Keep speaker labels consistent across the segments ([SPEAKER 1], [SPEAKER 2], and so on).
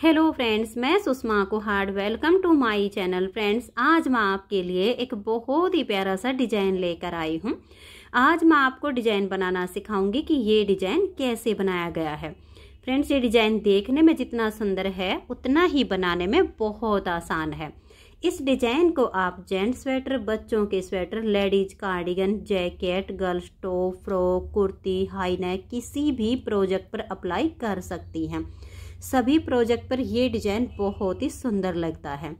[SPEAKER 1] hello friends मैं Sushma Kuhad welcome to my channel friends आज मैं आपके लिए एक बहुत ही प्यारा सा डिजाइन लेकर आई हूँ आज मैं आपको डिजाइन बनाना सिखाऊंगी कि ये डिजाइन कैसे बनाया गया है फ्रेंड्स ये डिजाइन देखने में जितना सुंदर है उतना ही बनाने में बहुत आसान है इस डिजाइन को आप जेंट्स स्वेटर बच्चों के sweater ladies cardigan jacket girls top frock kurti high neck किसी भी प्रोजेक्ट पर अप्लाई कर सकती हैं सभी प्रोजेक्ट पर ये डिजाइन बहुत ही सुंदर लगता है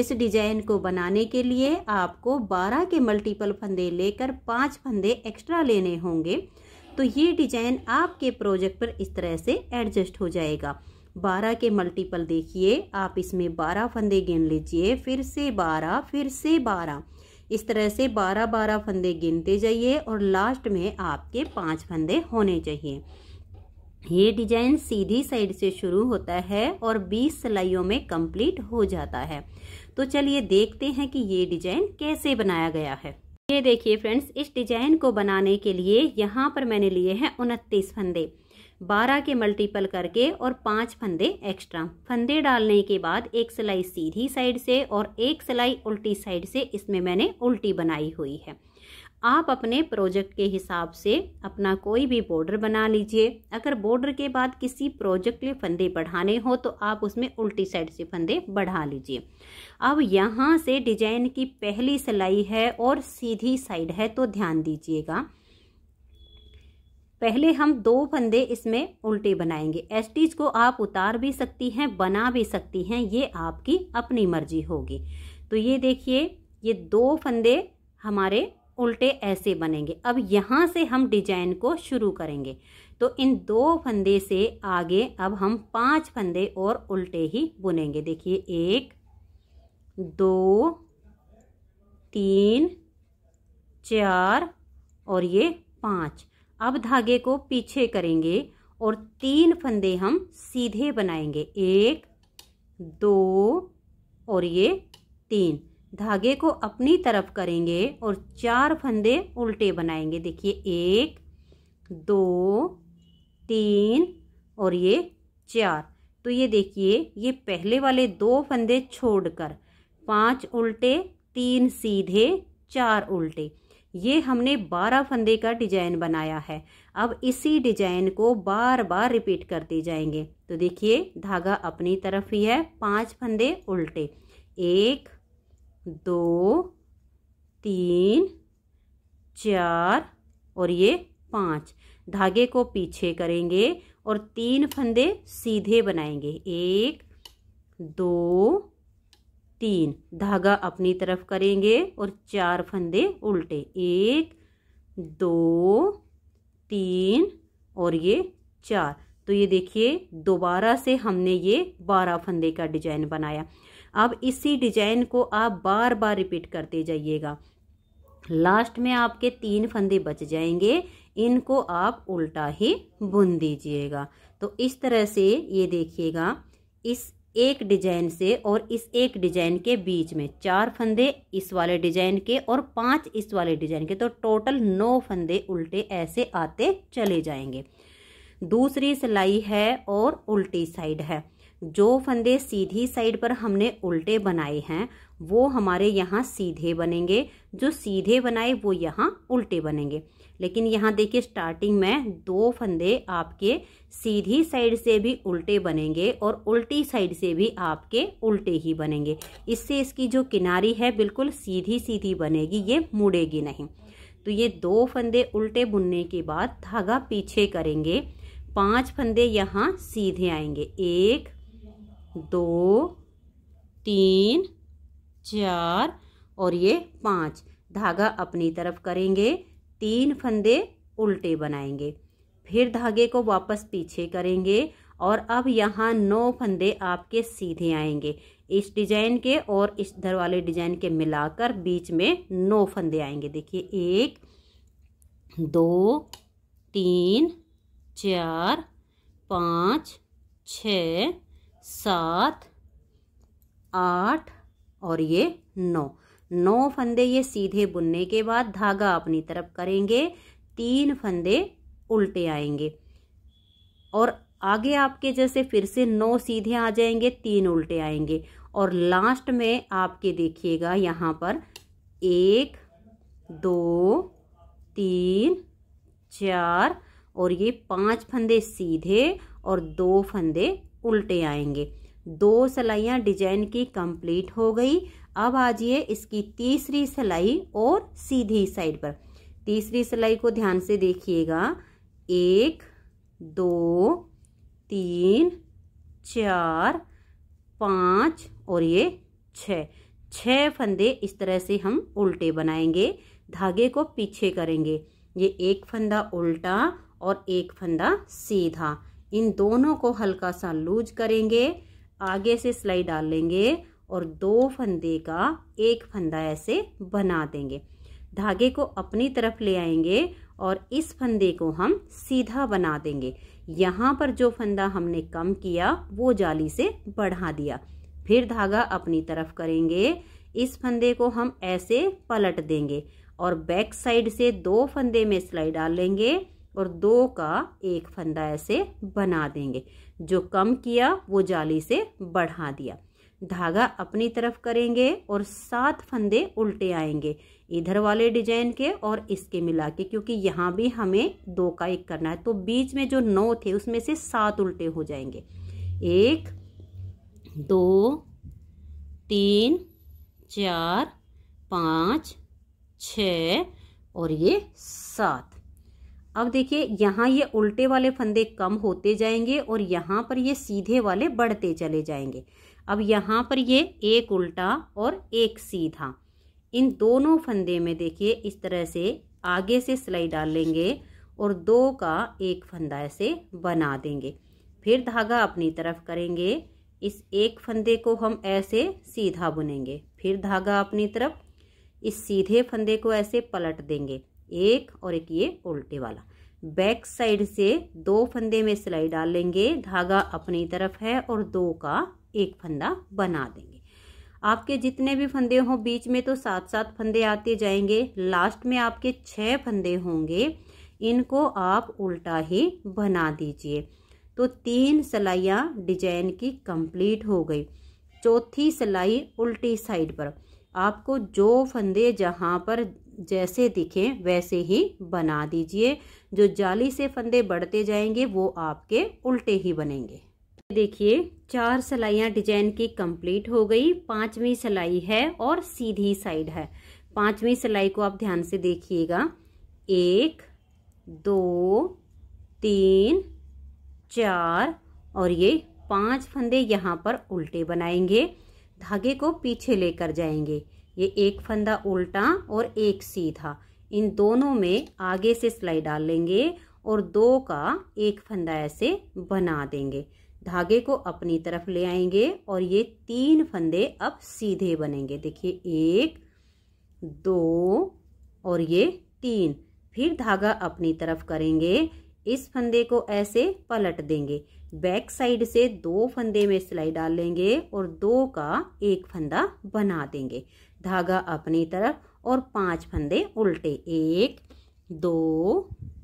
[SPEAKER 1] इस डिजाइन को बनाने के लिए आपको 12 के मल्टीपल फंदे लेकर पाँच फंदे एक्स्ट्रा लेने होंगे तो ये डिजाइन आपके प्रोजेक्ट पर इस तरह से एडजस्ट हो जाएगा 12 के मल्टीपल देखिए आप इसमें 12 फंदे गिन लीजिए फिर से 12 फिर से 12 इस तरह से 12 12 फंदे गिनते जाइए और लास्ट में आपके पाँच फंदे होने चाहिए ये डिजाइन सीधी साइड से शुरू होता है और 20 सिलाइयों में कंप्लीट हो जाता है तो चलिए देखते हैं कि ये डिजाइन कैसे बनाया गया है ये देखिए फ्रेंड्स इस डिजाइन को बनाने के लिए यहाँ पर मैंने लिए हैं उनतीस फंदे 12 के मल्टीपल करके और पांच फंदे एक्स्ट्रा फंदे डालने के बाद एक सिलाई सीधी साइड से और एक सिलाई उल्टी साइड से इसमें मैंने उल्टी बनाई हुई है आप अपने प्रोजेक्ट के हिसाब से अपना कोई भी बॉर्डर बना लीजिए अगर बॉर्डर के बाद किसी प्रोजेक्ट के फंदे बढ़ाने हो तो आप उसमें उल्टी साइड से फंदे बढ़ा लीजिए अब यहाँ से डिजाइन की पहली सिलाई है और सीधी साइड है तो ध्यान दीजिएगा पहले हम दो फंदे इसमें उल्टे बनाएंगे एस्टिच को आप उतार भी सकती हैं बना भी सकती हैं ये आपकी अपनी मर्जी होगी तो ये देखिए ये दो फंदे हमारे उल्टे ऐसे बनेंगे अब यहाँ से हम डिजाइन को शुरू करेंगे तो इन दो फंदे से आगे अब हम पांच फंदे और उल्टे ही बुनेंगे देखिए एक दो तीन चार और ये पाँच अब धागे को पीछे करेंगे और तीन फंदे हम सीधे बनाएंगे एक दो और ये तीन धागे को अपनी तरफ करेंगे और चार फंदे उल्टे बनाएंगे देखिए एक दो तीन और ये चार तो ये देखिए ये पहले वाले दो फंदे छोड़कर पांच उल्टे तीन सीधे चार उल्टे ये हमने बारह फंदे का डिजाइन बनाया है अब इसी डिजाइन को बार बार रिपीट करते जाएंगे तो देखिए धागा अपनी तरफ ही है पांच फंदे उल्टे एक दो तीन चार और ये पाँच धागे को पीछे करेंगे और तीन फंदे सीधे बनाएंगे एक दो तीन धागा अपनी तरफ करेंगे और चार फंदे उल्टे एक दो तीन और ये चार तो ये देखिए दोबारा से हमने ये बारह फंदे का डिजाइन बनाया अब इसी डिजाइन को आप बार बार रिपीट करते जाइएगा लास्ट में आपके तीन फंदे बच जाएंगे इनको आप उल्टा ही बुन दीजिएगा तो इस तरह से ये देखिएगा इस एक डिजाइन से और इस एक डिजाइन के बीच में चार फंदे इस वाले डिजाइन के और पांच इस वाले डिजाइन के तो टोटल नौ फंदे उल्टे ऐसे आते चले जाएंगे दूसरी सिलाई है और उल्टी साइड है जो फंदे सीधी साइड पर हमने उल्टे बनाए हैं वो हमारे यहाँ सीधे बनेंगे जो सीधे बनाए वो यहाँ उल्टे बनेंगे लेकिन यहाँ देखिए स्टार्टिंग में दो फंदे आपके सीधी साइड से भी उल्टे बनेंगे और उल्टी साइड से भी आपके उल्टे ही बनेंगे इससे इसकी जो किनारी है बिल्कुल सीधी सीधी बनेगी ये मुड़ेगी नहीं तो ये दो फंदे उल्टे बुनने के बाद धागा पीछे करेंगे पांच फंदे यहाँ सीधे आएंगे एक दो तीन चार और ये पाँच धागा अपनी तरफ करेंगे तीन फंदे उल्टे बनाएंगे फिर धागे को वापस पीछे करेंगे और अब यहाँ नौ फंदे आपके सीधे आएंगे इस डिजाइन के और इस इधर वाले डिजाइन के मिलाकर बीच में नौ फंदे आएंगे देखिए एक दो तीन चार पाँच छ सात आठ और ये नौ नौ फंदे ये सीधे बुनने के बाद धागा अपनी तरफ करेंगे तीन फंदे उल्टे आएंगे और आगे आपके जैसे फिर से नौ सीधे आ जाएंगे तीन उल्टे आएंगे और लास्ट में आपके देखिएगा यहाँ पर एक दो तीन चार और ये पांच फंदे सीधे और दो फंदे उल्टे आएंगे दो सिलाइयाँ डिजाइन की कंप्लीट हो गई अब आ जाइए इसकी तीसरी सिलाई और सीधी साइड पर तीसरी सिलाई को ध्यान से देखिएगा एक दो तीन चार पाँच और ये छः छः फंदे इस तरह से हम उल्टे बनाएंगे धागे को पीछे करेंगे ये एक फंदा उल्टा और एक फंदा सीधा इन दोनों को हल्का सा लूज करेंगे आगे से सिलाई डाल लेंगे और दो फंदे का एक फंदा ऐसे बना देंगे धागे को अपनी तरफ ले आएंगे और इस फंदे को हम सीधा बना देंगे यहाँ पर जो फंदा हमने कम किया वो जाली से बढ़ा दिया फिर धागा अपनी तरफ करेंगे इस फंदे को हम ऐसे पलट देंगे और बैक साइड से दो फंदे में सिलाई डाल लेंगे और दो का एक फंदा ऐसे बना देंगे जो कम किया वो जाली से बढ़ा दिया धागा अपनी तरफ करेंगे और सात फंदे उल्टे आएंगे इधर वाले डिजाइन के और इसके मिला के क्योंकि यहाँ भी हमें दो का एक करना है तो बीच में जो नौ थे उसमें से सात उल्टे हो जाएंगे एक दो तीन चार पाँच छ और ये सात अब देखिए यहाँ ये उल्टे वाले फंदे कम होते जाएंगे और यहाँ पर ये सीधे वाले बढ़ते चले जाएंगे अब यहाँ पर ये एक उल्टा और एक सीधा इन दोनों फंदे में देखिए इस तरह से आगे से सिलाई डाल लेंगे और दो का एक फंदा ऐसे बना देंगे फिर धागा अपनी तरफ करेंगे इस एक फंदे को हम ऐसे सीधा बुनेंगे फिर धागा अपनी तरफ इस सीधे फंदे को ऐसे पलट देंगे एक और एक ये उल्टे वाला बैक साइड से दो फंदे में सिलाई डाल लेंगे धागा अपनी तरफ है और दो का एक फंदा बना देंगे आपके जितने भी फंदे हों बीच में तो सात सात फंदे आते जाएंगे लास्ट में आपके छः फंदे होंगे इनको आप उल्टा ही बना दीजिए तो तीन सिलाइयाँ डिजाइन की कंप्लीट हो गई चौथी सिलाई उल्टी साइड पर आपको जो फंदे जहाँ पर जैसे दिखे वैसे ही बना दीजिए जो जाली से फंदे बढ़ते जाएंगे वो आपके उल्टे ही बनेंगे देखिए चार सिलाइयाँ डिजाइन की कंप्लीट हो गई पांचवी सिलाई है और सीधी साइड है पांचवी सिलाई को आप ध्यान से देखिएगा एक दो तीन चार और ये पांच फंदे यहाँ पर उल्टे बनाएंगे धागे को पीछे लेकर जाएंगे ये एक फंदा उल्टा और एक सीधा इन दोनों में आगे से सिलाई डाल लेंगे और दो का एक फंदा ऐसे बना देंगे धागे को अपनी तरफ ले आएंगे और ये तीन फंदे अब सीधे बनेंगे देखिए एक दो और ये तीन फिर धागा अपनी तरफ करेंगे इस फंदे को ऐसे पलट देंगे बैक साइड से दो फंदे में सिलाई डाल लेंगे और दो का एक फंदा बना देंगे धागा अपनी तरफ और पांच फंदे उल्टे एक दो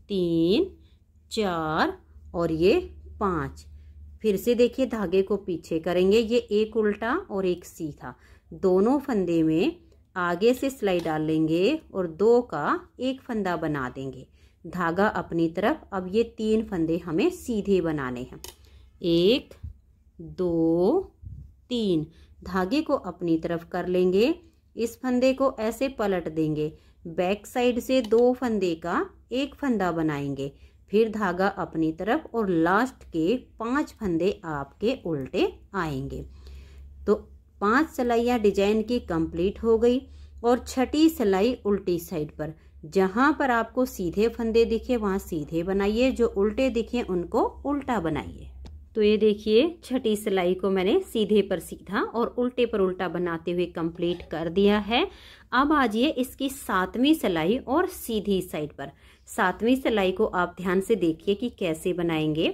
[SPEAKER 1] तीन चार और ये पांच फिर से देखिए धागे को पीछे करेंगे ये एक उल्टा और एक सीधा दोनों फंदे में आगे से सिलाई डाल लेंगे और दो का एक फंदा बना देंगे धागा अपनी तरफ अब ये तीन फंदे हमें सीधे बनाने हैं एक दो तीन धागे को अपनी तरफ कर लेंगे इस फंदे को ऐसे पलट देंगे बैक साइड से दो फंदे का एक फंदा बनाएंगे फिर धागा अपनी तरफ और लास्ट के पांच फंदे आपके उल्टे आएंगे तो पांच सिलाइयाँ डिजाइन की कंप्लीट हो गई और छठी सिलाई उल्टी साइड पर जहाँ पर आपको सीधे फंदे दिखे वहाँ सीधे बनाइए जो उल्टे दिखे उनको उल्टा बनाइए तो ये देखिए छठी सिलाई को मैंने सीधे पर सीधा और उल्टे पर उल्टा बनाते हुए कंप्लीट कर दिया है अब आ जाइए इसकी सातवीं सिलाई और सीधी साइड पर सातवीं सिलाई को आप ध्यान से देखिए कि कैसे बनाएंगे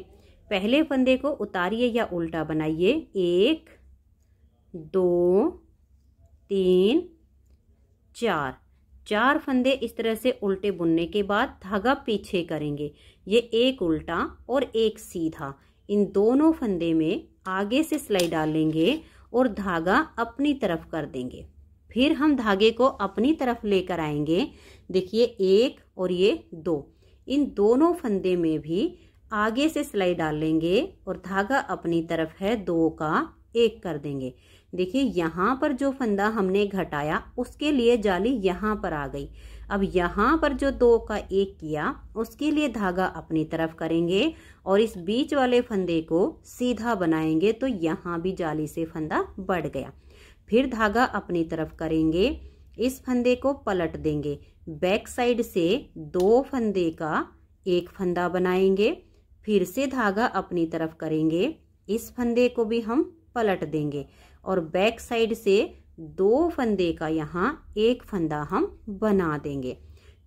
[SPEAKER 1] पहले फंदे को उतारिए या उल्टा बनाइए एक दो तीन चार चार फंदे इस तरह से उल्टे बुनने के बाद धागा पीछे करेंगे ये एक उल्टा और एक सीधा इन दोनों फंदे में आगे से सिलाई डालेंगे और धागा अपनी तरफ कर देंगे फिर हम धागे को अपनी तरफ लेकर आएंगे देखिए एक और ये दो इन दोनों फंदे में भी आगे से सिलाई डाल लेंगे और धागा अपनी तरफ है दो का एक कर देंगे देखिए यहाँ पर जो फंदा हमने घटाया उसके लिए जाली यहाँ पर आ गई अब यहाँ पर जो दो का एक किया उसके लिए धागा अपनी तरफ करेंगे और इस बीच वाले फंदे को सीधा बनाएंगे तो यहाँ भी जाली से फंदा बढ़ गया फिर धागा अपनी तरफ करेंगे इस फंदे को पलट देंगे बैक साइड से दो फंदे का एक फंदा बनाएंगे फिर से धागा अपनी तरफ करेंगे इस फंदे को भी हम पलट देंगे और बैक साइड से दो फंदे का यहाँ एक फंदा हम बना देंगे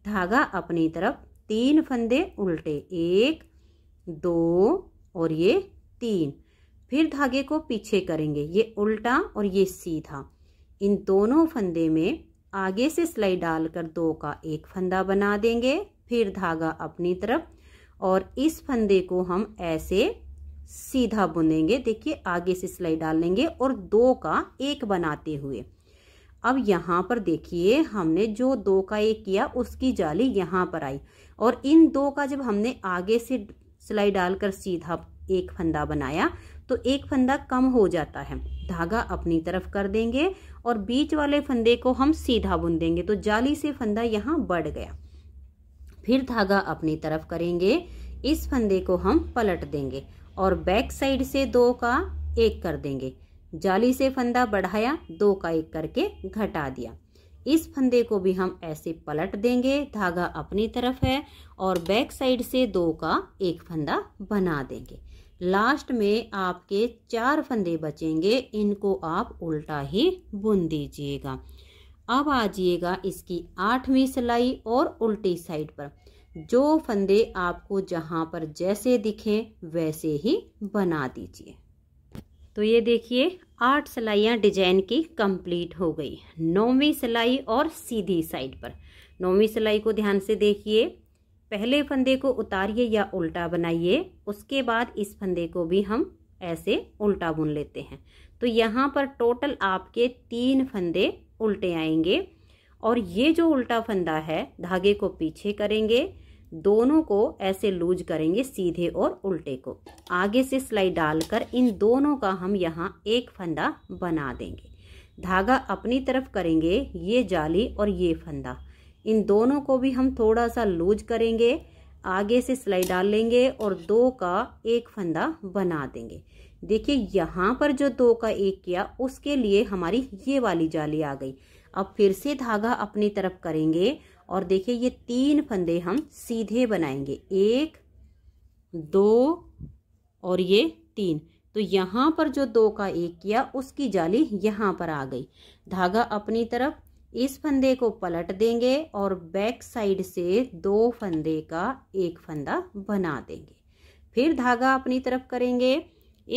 [SPEAKER 1] धागा अपनी तरफ तीन फंदे उल्टे एक दो और ये तीन फिर धागे को पीछे करेंगे ये उल्टा और ये सीधा इन दोनों फंदे में आगे से सिलाई डालकर दो का एक फंदा बना देंगे फिर धागा अपनी तरफ और इस फंदे को हम ऐसे सीधा बुनेंगे देखिए आगे से सिलाई डाल लेंगे और दो का एक बनाते हुए अब यहाँ पर देखिए हमने जो दो का एक किया उसकी जाली यहाँ पर आई और इन दो का जब हमने आगे से सिलाई डालकर सीधा एक फंदा बनाया तो एक फंदा कम हो जाता है धागा अपनी तरफ कर देंगे और बीच वाले फंदे को हम सीधा बुन देंगे तो जाली से फंदा यहाँ बढ़ गया फिर धागा अपनी तरफ करेंगे इस फंदे को हम पलट देंगे और बैक साइड से दो का एक कर देंगे जाली से फंदा बढ़ाया दो का एक करके घटा दिया इस फंदे को भी हम ऐसे पलट देंगे धागा अपनी तरफ है और बैक साइड से दो का एक फंदा बना देंगे लास्ट में आपके चार फंदे बचेंगे इनको आप उल्टा ही बुन दीजिएगा अब आ जाइएगा इसकी आठवीं सिलाई और उल्टी साइड पर जो फंदे आपको जहाँ पर जैसे दिखें वैसे ही बना दीजिए तो ये देखिए आठ सिलाइयाँ डिजाइन की कंप्लीट हो गई नौवीं सिलाई और सीधी साइड पर नौवीं सिलाई को ध्यान से देखिए पहले फंदे को उतारिए या उल्टा बनाइए उसके बाद इस फंदे को भी हम ऐसे उल्टा बुन लेते हैं तो यहाँ पर टोटल आपके तीन फंदे उल्टे आएंगे और ये जो उल्टा फंदा है धागे को पीछे करेंगे दोनों को ऐसे लूज करेंगे सीधे और उल्टे को आगे से सिलाई डालकर इन दोनों का हम यहाँ एक फंदा बना देंगे धागा अपनी तरफ करेंगे ये जाली और ये फंदा इन दोनों को भी हम थोड़ा सा लूज करेंगे आगे से सिलाई डाल लेंगे और दो का एक फंदा बना देंगे देखिए यहाँ पर जो दो का एक किया उसके लिए हमारी ये वाली जाली आ गई अब फिर से धागा अपनी तरफ करेंगे और देखिए ये तीन फंदे हम सीधे बनाएंगे एक दो और ये तीन तो यहाँ पर जो दो का एक किया उसकी जाली यहाँ पर आ गई धागा अपनी तरफ इस फंदे को पलट देंगे और बैक साइड से दो फंदे का एक फंदा बना देंगे फिर धागा अपनी तरफ करेंगे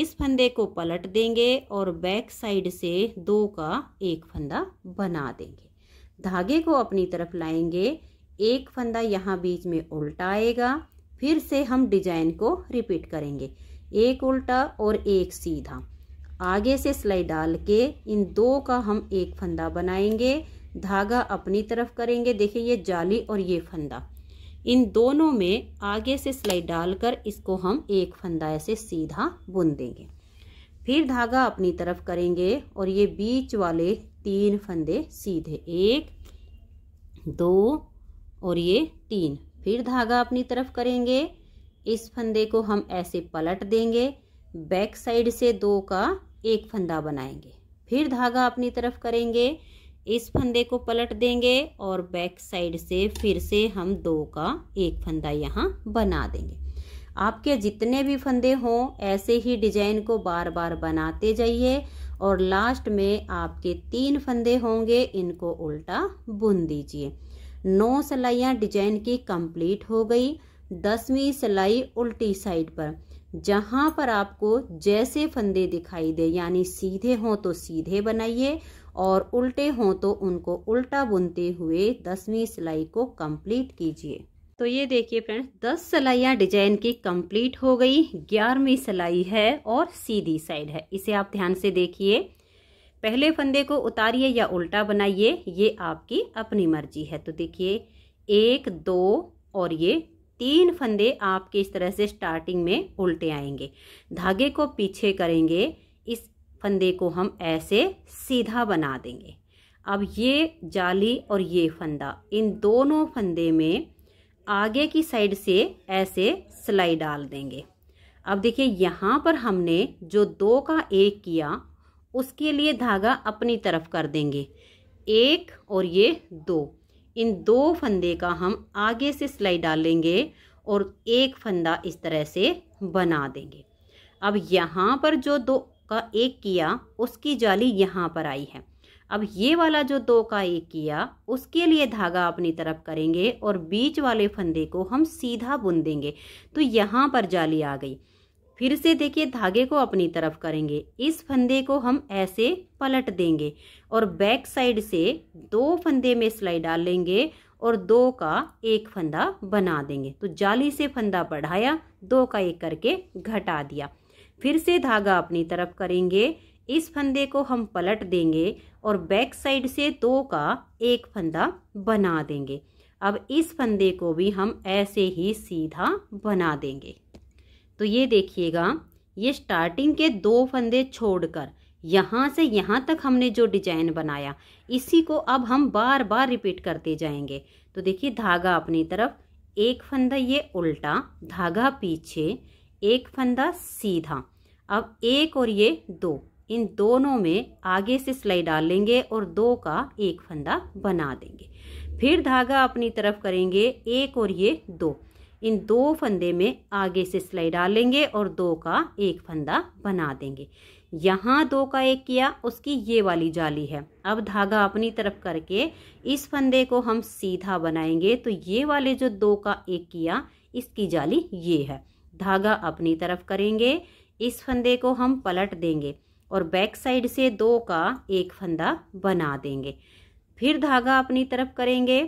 [SPEAKER 1] इस फंदे को पलट देंगे और बैक साइड से दो का एक फंदा बना देंगे धागे को अपनी तरफ लाएंगे एक फंदा यहाँ बीच में उल्टा आएगा फिर से हम डिजाइन को रिपीट करेंगे एक उल्टा और एक सीधा आगे से सिलाई डाल के इन दो का हम एक फंदा बनाएंगे धागा अपनी तरफ करेंगे देखिए ये जाली और ये फंदा इन दोनों में आगे से सिलाई डालकर इसको हम एक फंदा ऐसे सीधा बुन देंगे फिर धागा अपनी तरफ करेंगे और ये बीच वाले तीन फंदे सीधे एक दो और ये तीन फिर धागा अपनी तरफ करेंगे इस फंदे को हम ऐसे पलट देंगे बैक साइड से दो का एक फंदा बनाएंगे फिर धागा अपनी तरफ करेंगे इस फंदे को पलट देंगे और बैक साइड से फिर से हम दो का एक फंदा यहाँ बना देंगे आपके जितने भी फंदे हों ऐसे ही डिजाइन को बार बार बनाते जाइए और लास्ट में आपके तीन फंदे होंगे इनको उल्टा बुन दीजिए नौ सिलाइयाँ डिजाइन की कंप्लीट हो गई दसवीं सिलाई उल्टी साइड पर जहाँ पर आपको जैसे फंदे दिखाई दे यानी सीधे हों तो सीधे बनाइए और उल्टे हों तो उनको उल्टा बुनते हुए दसवीं सिलाई को कंप्लीट कीजिए तो ये देखिए फ्रेंड्स दस सलाइयाँ डिजाइन की कंप्लीट हो गई ग्यारहवीं सलाई है और सीधी साइड है इसे आप ध्यान से देखिए पहले फंदे को उतारिए या उल्टा बनाइए ये आपकी अपनी मर्जी है तो देखिए एक दो और ये तीन फंदे आपके इस तरह से स्टार्टिंग में उल्टे आएंगे धागे को पीछे करेंगे इस फंदे को हम ऐसे सीधा बना देंगे अब ये जाली और ये फंदा इन दोनों फंदे में आगे की साइड से ऐसे सिलाई डाल देंगे अब देखिए यहाँ पर हमने जो दो का एक किया उसके लिए धागा अपनी तरफ कर देंगे एक और ये दो इन दो फंदे का हम आगे से सिलाई डालेंगे और एक फंदा इस तरह से बना देंगे अब यहाँ पर जो दो का एक किया उसकी जाली यहाँ पर आई है अब ये वाला जो दो का एक किया उसके लिए धागा अपनी तरफ करेंगे और बीच वाले फंदे को हम सीधा बुन देंगे तो यहाँ पर जाली आ गई फिर से देखिए धागे को अपनी तरफ करेंगे इस फंदे को हम ऐसे पलट देंगे और बैक साइड से दो फंदे में सिलाई डाल लेंगे और दो का एक फंदा बना देंगे तो जाली से फंदा बढ़ाया दो का एक करके घटा दिया फिर से धागा अपनी तरफ करेंगे इस फंदे को हम पलट देंगे और बैक साइड से दो का एक फंदा बना देंगे अब इस फंदे को भी हम ऐसे ही सीधा बना देंगे तो ये देखिएगा ये स्टार्टिंग के दो फंदे छोड़कर यहाँ से यहाँ तक हमने जो डिजाइन बनाया इसी को अब हम बार बार रिपीट करते जाएंगे तो देखिए धागा अपनी तरफ एक फंदा ये उल्टा धागा पीछे एक फंदा सीधा अब एक और ये दो इन दोनों में आगे से सिलाई डाल लेंगे और दो का एक फंदा बना देंगे फिर धागा अपनी तरफ करेंगे एक और ये दो इन दो फंदे में आगे से सिलाई डालेंगे और दो का एक फंदा बना देंगे यहाँ दो का एक किया उसकी ये वाली जाली है अब धागा अपनी तरफ करके इस फंदे को हम सीधा बनाएंगे तो ये वाले जो दो का एक किया इसकी जाली ये है धागा अपनी तरफ करेंगे इस फंदे को हम पलट देंगे और बैक साइड से दो का एक फंदा बना देंगे फिर धागा अपनी तरफ करेंगे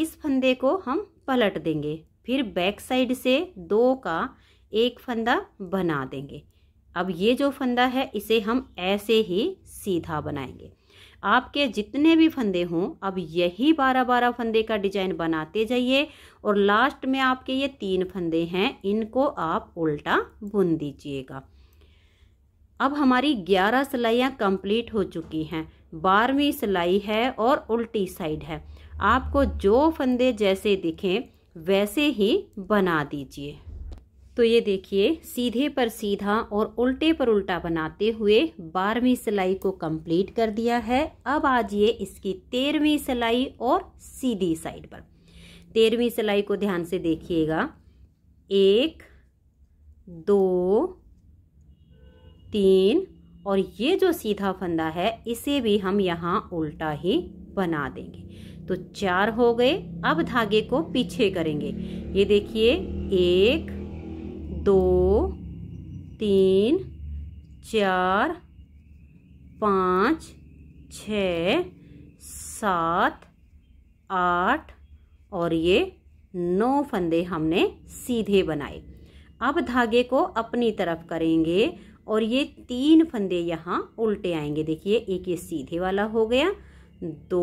[SPEAKER 1] इस फंदे को हम पलट देंगे फिर बैक साइड से दो का एक फंदा बना देंगे अब ये जो फंदा है इसे हम ऐसे ही सीधा बनाएंगे आपके जितने भी फंदे हों अब यही बारह बारह फंदे का डिजाइन बनाते जाइए और लास्ट में आपके ये तीन फंदे हैं इनको आप उल्टा बुन दीजिएगा अब हमारी ग्यारह सिलाइयाँ कंप्लीट हो चुकी हैं बारहवीं सिलाई है और उल्टी साइड है आपको जो फंदे जैसे दिखें वैसे ही बना दीजिए तो ये देखिए सीधे पर सीधा और उल्टे पर उल्टा बनाते हुए बारहवीं सिलाई को कंप्लीट कर दिया है अब आज ये इसकी तेरहवीं सिलाई और सीधी साइड पर तेरहवीं सिलाई को ध्यान से देखिएगा एक दो तीन और ये जो सीधा फंदा है इसे भी हम यहाँ उल्टा ही बना देंगे तो चार हो गए अब धागे को पीछे करेंगे ये देखिए एक दो तीन चार पाँच छ सात आठ और ये नौ फंदे हमने सीधे बनाए अब धागे को अपनी तरफ करेंगे और ये तीन फंदे यहाँ उल्टे आएंगे देखिए एक ये सीधे वाला हो गया दो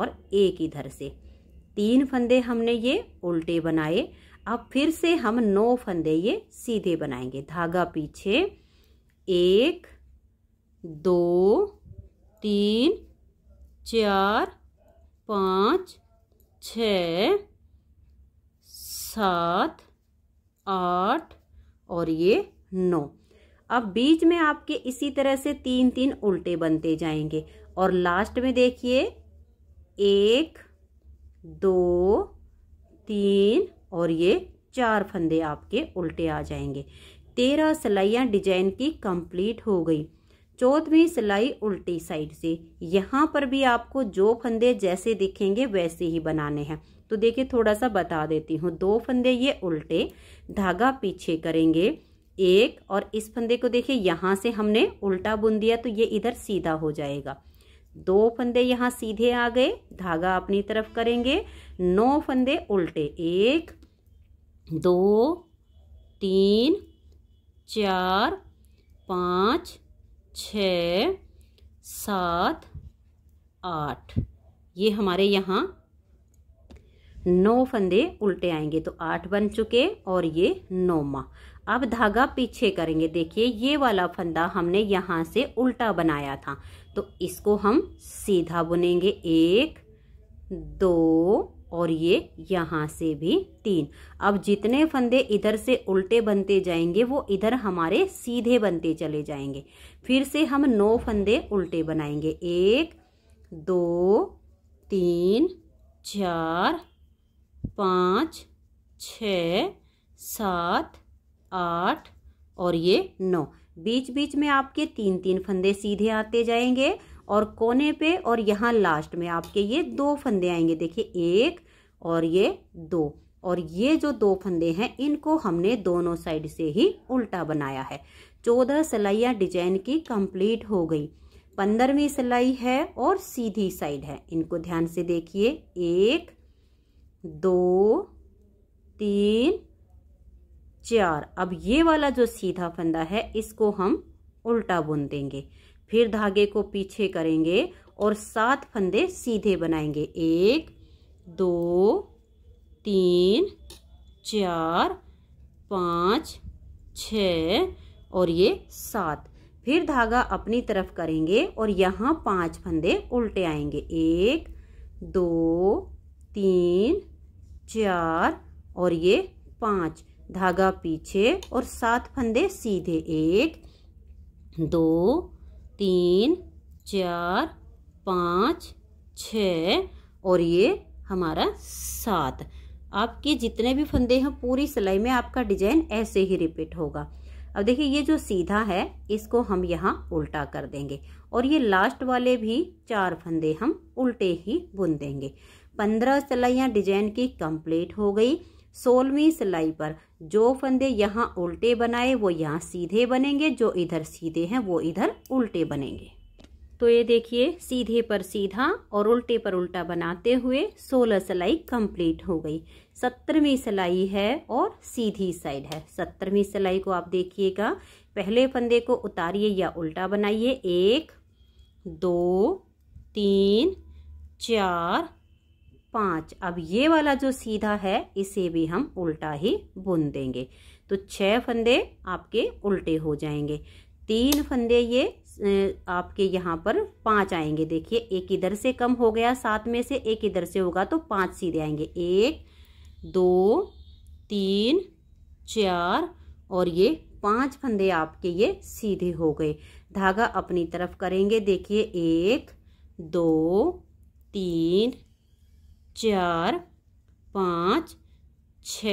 [SPEAKER 1] और एक इधर से तीन फंदे हमने ये उल्टे बनाए अब फिर से हम नौ फंदे ये सीधे बनाएंगे धागा पीछे एक दो तीन चार पाँच छ सात आठ और ये नौ अब बीच में आपके इसी तरह से तीन तीन उल्टे बनते जाएंगे और लास्ट में देखिए एक दो तीन और ये चार फंदे आपके उल्टे आ जाएंगे तेरह सिलाइयाँ डिजाइन की कंप्लीट हो गई चौथवी सिलाई उल्टी साइड से यहाँ पर भी आपको जो फंदे जैसे दिखेंगे वैसे ही बनाने हैं तो देखिए थोड़ा सा बता देती हूँ दो फंदे ये उल्टे धागा पीछे करेंगे एक और इस फंदे को देखिए यहाँ से हमने उल्टा बुन दिया तो ये इधर सीधा हो जाएगा दो फंदे यहाँ सीधे आ गए धागा अपनी तरफ करेंगे नौ फंदे उल्टे एक दो तीन चार पाँच छ सात आठ ये हमारे यहाँ नौ फंदे उल्टे आएंगे तो आठ बन चुके और ये नौमा अब धागा पीछे करेंगे देखिए ये वाला फंदा हमने यहाँ से उल्टा बनाया था तो इसको हम सीधा बुनेंगे एक दो और ये यहाँ से भी तीन अब जितने फंदे इधर से उल्टे बनते जाएंगे वो इधर हमारे सीधे बनते चले जाएंगे फिर से हम नौ फंदे उल्टे बनाएंगे एक दो तीन चार पाँच छ सात आठ और ये नौ बीच बीच में आपके तीन तीन फंदे सीधे आते जाएंगे और कोने पे और यहाँ लास्ट में आपके ये दो फंदे आएंगे देखिए एक और ये दो और ये जो दो फंदे हैं इनको हमने दोनों साइड से ही उल्टा बनाया है चौदह सिलाइयाँ डिजाइन की कंप्लीट हो गई पंद्रहवीं सिलाई है और सीधी साइड है इनको ध्यान से देखिए एक दो तीन चार अब ये वाला जो सीधा फंदा है इसको हम उल्टा बुन देंगे फिर धागे को पीछे करेंगे और सात फंदे सीधे बनाएंगे एक दो तीन चार पाँच छ और ये सात फिर धागा अपनी तरफ करेंगे और यहाँ पांच फंदे उल्टे आएंगे एक दो तीन चार और ये पाँच धागा पीछे और सात फंदे सीधे एक दो तीन चार पाँच छ और ये हमारा सात आपके जितने भी फंदे हैं पूरी सिलाई में आपका डिजाइन ऐसे ही रिपीट होगा अब देखिए ये जो सीधा है इसको हम यहाँ उल्टा कर देंगे और ये लास्ट वाले भी चार फंदे हम उल्टे ही बुन देंगे पंद्रह सिलाइयाँ डिजाइन की कंप्लीट हो गई सोलहवीं सिलाई पर जो फंदे यहाँ उल्टे बनाए वो यहाँ सीधे बनेंगे जो इधर सीधे हैं वो इधर उल्टे बनेंगे तो ये देखिए सीधे पर सीधा और उल्टे पर उल्टा बनाते हुए सोलह सिलाई कंप्लीट हो गई सत्तरवीं सिलाई है और सीधी साइड है सत्तरवीं सिलाई को आप देखिएगा पहले फंदे को उतारिए या उल्टा बनाइए एक दो तीन चार पाँच अब ये वाला जो सीधा है इसे भी हम उल्टा ही बुन देंगे तो छः फंदे आपके उल्टे हो जाएंगे तीन फंदे ये आपके यहाँ पर पाँच आएंगे देखिए एक इधर से कम हो गया सात में से एक इधर से होगा तो पाँच सीधे आएंगे एक दो तीन चार और ये पाँच फंदे आपके ये सीधे हो गए धागा अपनी तरफ करेंगे देखिए एक दो तीन चार पाँच छ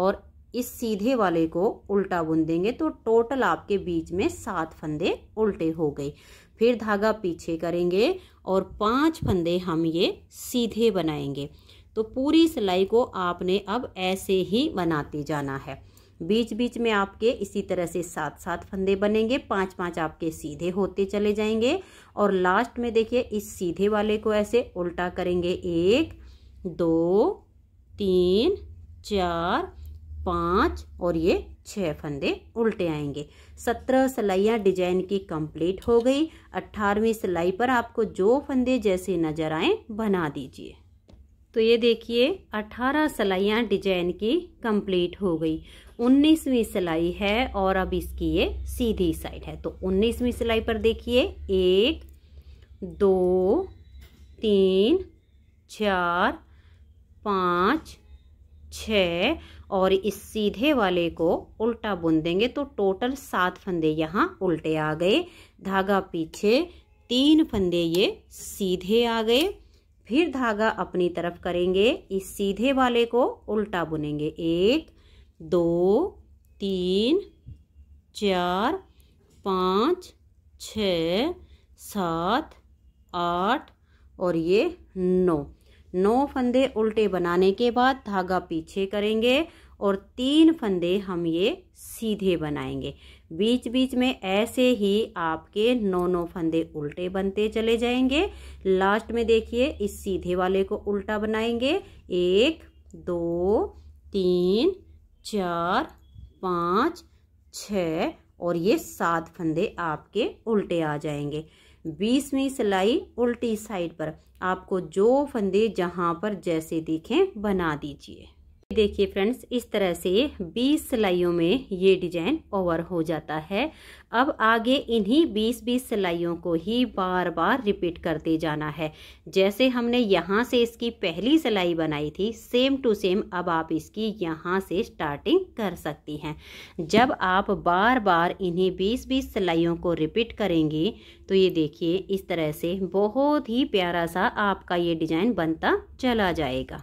[SPEAKER 1] और इस सीधे वाले को उल्टा बुन देंगे तो टोटल आपके बीच में सात फंदे उल्टे हो गए फिर धागा पीछे करेंगे और पांच फंदे हम ये सीधे बनाएंगे तो पूरी सिलाई को आपने अब ऐसे ही बनाते जाना है बीच बीच में आपके इसी तरह से सात सात फंदे बनेंगे पांच पांच आपके सीधे होते चले जाएंगे और लास्ट में देखिए इस सीधे वाले को ऐसे उल्टा करेंगे एक दो तीन चार पाँच और ये छः फंदे उल्टे आएंगे सत्रह सिलाइयाँ डिजाइन की कंप्लीट हो गई अट्ठारहवीं सिलाई पर आपको जो फंदे जैसे नजर आए बना दीजिए तो ये देखिए अट्ठारह सिलाइयाँ डिजाइन की कंप्लीट हो गई उन्नीसवीं सिलाई है और अब इसकी ये सीधी साइड है तो उन्नीसवीं सिलाई पर देखिए एक दो तीन चार पाँच छ और इस सीधे वाले को उल्टा बुन देंगे तो टोटल सात फंदे यहाँ उल्टे आ गए धागा पीछे तीन फंदे ये सीधे आ गए फिर धागा अपनी तरफ करेंगे इस सीधे वाले को उल्टा बुनेंगे एक दो तीन चार पाँच छ सात आठ और ये नौ नौ फंदे उल्टे बनाने के बाद धागा पीछे करेंगे और तीन फंदे हम ये सीधे बनाएंगे बीच बीच में ऐसे ही आपके नौ नौ फंदे उल्टे बनते चले जाएंगे लास्ट में देखिए इस सीधे वाले को उल्टा बनाएंगे एक दो तीन चार पाँच छ और ये सात फंदे आपके उल्टे आ जाएंगे बीसवीं सिलाई उल्टी साइड पर आपको जो फंदे जहाँ पर जैसे दिखें बना दीजिए देखिए फ्रेंड्स इस तरह से 20 सिलाइयों में ये डिजाइन ओवर हो जाता है अब आगे इन्हीं 20-20 सिलाइयों को ही बार बार रिपीट करते जाना है जैसे हमने यहाँ से इसकी पहली सिलाई बनाई थी सेम टू सेम अब आप इसकी यहाँ से स्टार्टिंग कर सकती हैं जब आप बार बार इन्हीं 20-20 सिलाइयों को रिपीट करेंगे तो ये देखिए इस तरह से बहुत ही प्यारा सा आपका ये डिजाइन बनता चला जाएगा